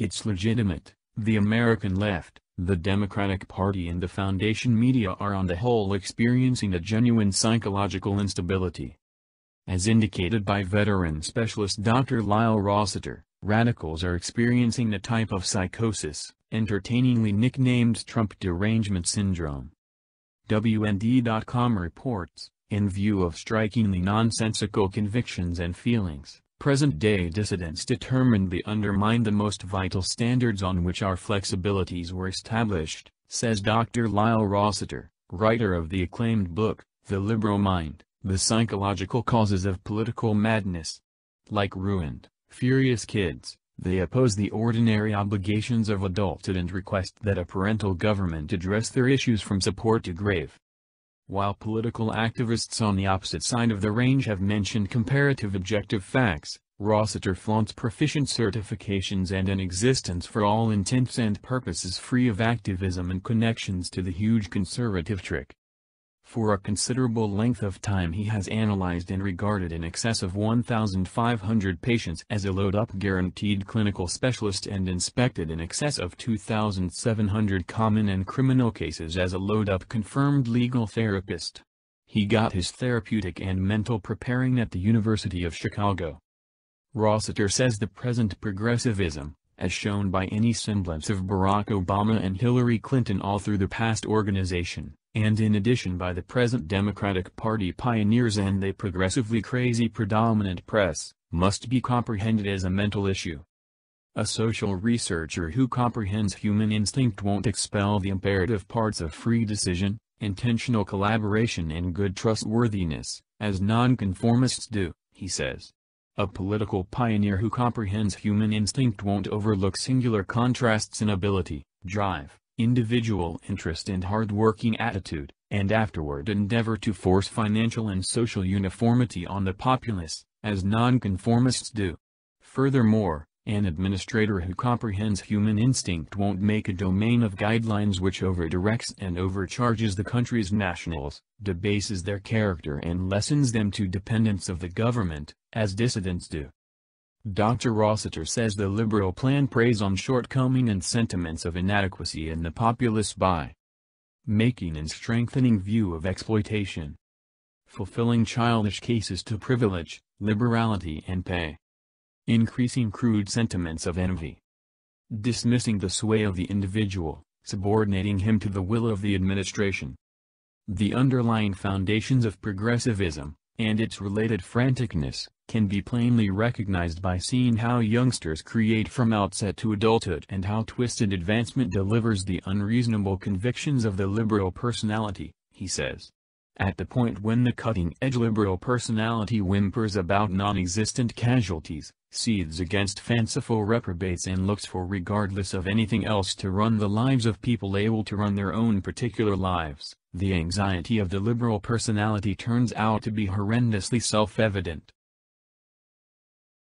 It's legitimate. The American left, the Democratic Party and the foundation media are on the whole experiencing a genuine psychological instability. As indicated by veteran specialist Dr. Lyle Rossiter, radicals are experiencing a type of psychosis, entertainingly nicknamed Trump derangement syndrome. WND.com reports, in view of strikingly nonsensical convictions and feelings, present-day dissidents determinedly undermine the most vital standards on which our flexibilities were established, says Dr. Lyle Rossiter, writer of the acclaimed book, The Liberal Mind, The Psychological Causes of Political Madness. Like ruined, furious kids, they oppose the ordinary obligations of adulthood and request that a parental government address their issues from support to grave while political activists on the opposite side of the range have mentioned comparative objective facts, Rossiter flaunts proficient certifications and an existence for all intents and purposes free of activism and connections to the huge conservative trick. For a considerable length of time he has analyzed and regarded in excess of 1,500 patients as a load-up guaranteed clinical specialist and inspected in excess of 2,700 common and criminal cases as a load-up confirmed legal therapist. He got his therapeutic and mental preparing at the University of Chicago. Rossiter says the present progressivism, as shown by any semblance of Barack Obama and Hillary Clinton all through the past organization, and in addition by the present Democratic Party pioneers and the progressively crazy predominant press, must be comprehended as a mental issue. A social researcher who comprehends human instinct won't expel the imperative parts of free decision, intentional collaboration and good trustworthiness, as nonconformists do, he says. A political pioneer who comprehends human instinct won't overlook singular contrasts in ability, drive, individual interest and hard-working attitude, and afterward endeavor to force financial and social uniformity on the populace, as nonconformists do. Furthermore, an administrator who comprehends human instinct won't make a domain of guidelines which overdirects and overcharges the country's nationals, debases their character and lessens them to dependence of the government, as dissidents do. Dr. Rossiter says the liberal plan preys on shortcoming and sentiments of inadequacy in the populace by making and strengthening view of exploitation, fulfilling childish cases to privilege, liberality and pay, increasing crude sentiments of envy, dismissing the sway of the individual, subordinating him to the will of the administration. The underlying foundations of progressivism, and its related franticness, can be plainly recognized by seeing how youngsters create from outset to adulthood and how twisted advancement delivers the unreasonable convictions of the liberal personality, he says. At the point when the cutting-edge liberal personality whimpers about non-existent casualties, seethes against fanciful reprobates and looks for regardless of anything else to run the lives of people able to run their own particular lives, the anxiety of the liberal personality turns out to be horrendously self-evident.